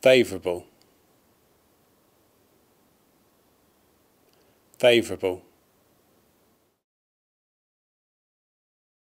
favourable, favourable.